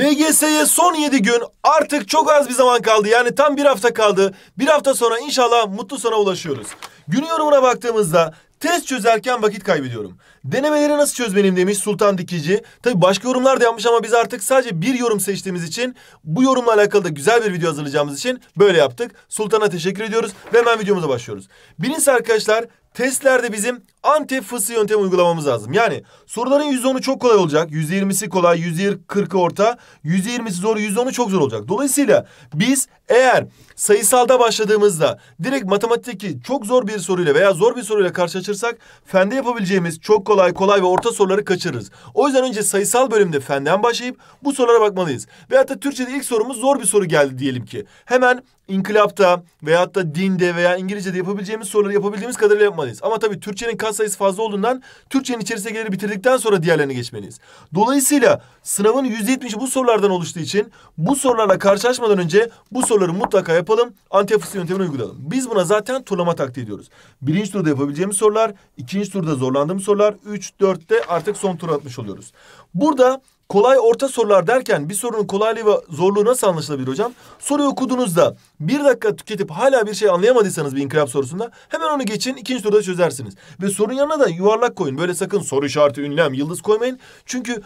LGS'ye son 7 gün artık çok az bir zaman kaldı. Yani tam bir hafta kaldı. Bir hafta sonra inşallah mutlu sona ulaşıyoruz. Gün yorumuna baktığımızda test çözerken vakit kaybediyorum. Denemeleri nasıl çöz benim demiş Sultan Dikici. Tabi başka yorumlar da yapmış ama biz artık sadece bir yorum seçtiğimiz için bu yorumla alakalı da güzel bir video hazırlayacağımız için böyle yaptık. Sultan'a teşekkür ediyoruz ve hemen videomuza başlıyoruz. Birincisi arkadaşlar testlerde bizim antep fısı yöntemi uygulamamız lazım. Yani soruların %10'u çok kolay olacak. %20'si kolay, %40'ı orta, %20'si zor, %10'u çok zor olacak. Dolayısıyla biz eğer sayısalda başladığımızda direkt matematikteki çok zor bir soruyla veya zor bir soruyla karşılaşırsak fende yapabileceğimiz çok kolay, kolay ve orta soruları kaçırırız. O yüzden önce sayısal bölümde fenden başlayıp bu sorulara bakmalıyız. Ve da Türkçe'de ilk sorumuz zor bir soru geldi diyelim ki. Hemen inkılapta veyahut da dinde veya İngilizce'de yapabileceğimiz soruları yapabildiğimiz kadarıyla yapmalıyız. Ama tabii Türkçenin kat sayısı fazla olduğundan Türkçenin içerisindekileri bitirdikten sonra diğerlerine geçmeliyiz. Dolayısıyla sınavın %70'i bu sorulardan oluştuğu için bu sorularla karşılaşmadan önce bu soruları mutlaka yapalım. Antiyafıs yöntemini uygulayalım. Biz buna zaten turlama taktiği diyoruz. Birinci turda yapabileceğimiz sorular, ikinci turda zorlandığımız sorular, üç, dörtte artık son tur atmış oluyoruz. Burada kolay orta sorular derken bir sorunun kolaylığı ve zorluğu nasıl anlaşılabilir hocam? Soruyu okuduğunuzda bir dakika tüketip hala bir şey anlayamadıysanız bir inkılap sorusunda hemen onu geçin ikinci soruda çözersiniz. Ve sorun yanına da yuvarlak koyun. Böyle sakın soru işareti, ünlem, yıldız koymayın. Çünkü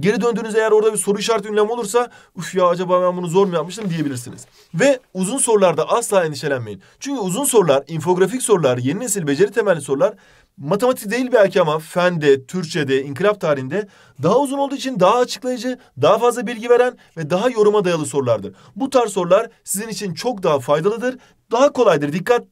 geri döndüğünüz eğer orada bir soru işareti ünlem olursa üf ya acaba ben bunu zor mu yapmıştım diyebilirsiniz. Ve uzun sorularda asla endişelenmeyin. Çünkü uzun sorular, infografik sorular, yeni nesil beceri temelli sorular matematik değil belki ama fende, Türkçe'de, inkılap tarihinde daha uzun olduğu için daha açıklayıcı, daha fazla bilgi veren ve daha yoruma dayalı sorulardır. Bu tarz sorular sizin için çok daha faydalıdır, daha kolaydır, dikkat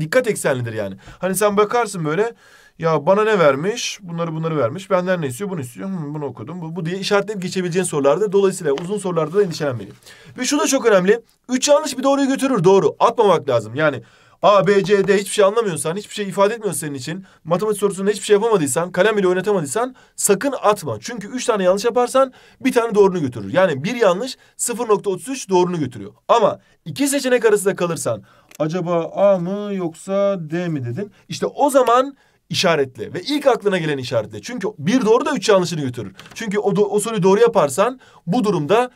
dikkat eksenlidir yani. Hani sen bakarsın böyle ya bana ne vermiş? Bunları bunları vermiş. Benden ne istiyor? Bunu istiyor. Hmm, bunu okudum. Bu, bu diye işaretleyip geçebileceğin sorulardır. Dolayısıyla uzun sorularda da endişelenmeliyim. Ve şu da çok önemli. Üç yanlış bir doğruyu götürür. Doğru. Atmamak lazım. Yani A, B, C, D hiçbir şey anlamıyorsan, hiçbir şey ifade etmiyor senin için, matematik sorusunda hiçbir şey yapamadıysan, kalem bile oynatamadıysan sakın atma. Çünkü üç tane yanlış yaparsan bir tane doğrunu götürür. Yani bir yanlış 0.33 doğrunu götürüyor. Ama iki seçenek arasında kalırsan acaba A mı yoksa D mi dedin? İşte o zaman işaretle ve ilk aklına gelen işaretle. Çünkü bir doğru da üç yanlışını götürür. Çünkü o, o soruyu doğru yaparsan bu durumda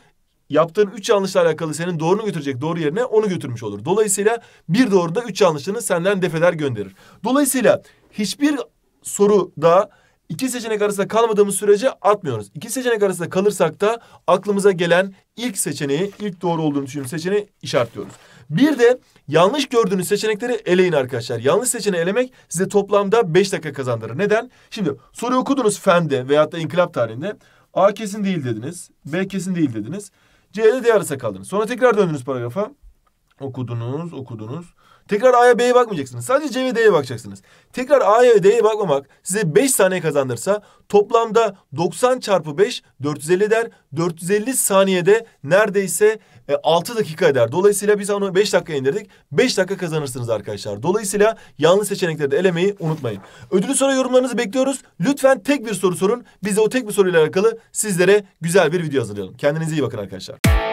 yaptığın üç yanlışla alakalı senin doğrunu götürecek doğru yerine onu götürmüş olur. Dolayısıyla bir doğru da üç yanlışını senden defeler gönderir. Dolayısıyla hiçbir soruda iki seçenek arasında kalmadığımız sürece atmıyoruz. İki seçenek arasında kalırsak da aklımıza gelen ilk seçeneği, ilk doğru olduğunu düşündüğümüz seçeneği işaretliyoruz. Bir de yanlış gördüğünüz seçenekleri eleyin arkadaşlar. Yanlış seçeneği elemek size toplamda beş dakika kazandırır. Neden? Şimdi soruyu okudunuz fende veyahut da inkılap tarihinde. A kesin değil dediniz, B kesin değil dediniz. C'de D arası kaldınız. Sonra tekrar döndünüz paragrafa. Okudunuz, okudunuz. Tekrar A'ya B'ye bakmayacaksınız. Sadece C ve D'ye bakacaksınız. Tekrar A'ya ve D'ye bakmamak size 5 saniye kazandırsa toplamda 90 çarpı 5 450 eder. 450 saniyede neredeyse 6 e, dakika eder. Dolayısıyla biz onu 5 dakika indirdik. 5 dakika kazanırsınız arkadaşlar. Dolayısıyla yanlış seçenekleri de elemeyi unutmayın. Ödülü soru yorumlarınızı bekliyoruz. Lütfen tek bir soru sorun. Biz de o tek bir soruyla alakalı sizlere güzel bir video hazırlayalım. Kendinize iyi bakın arkadaşlar.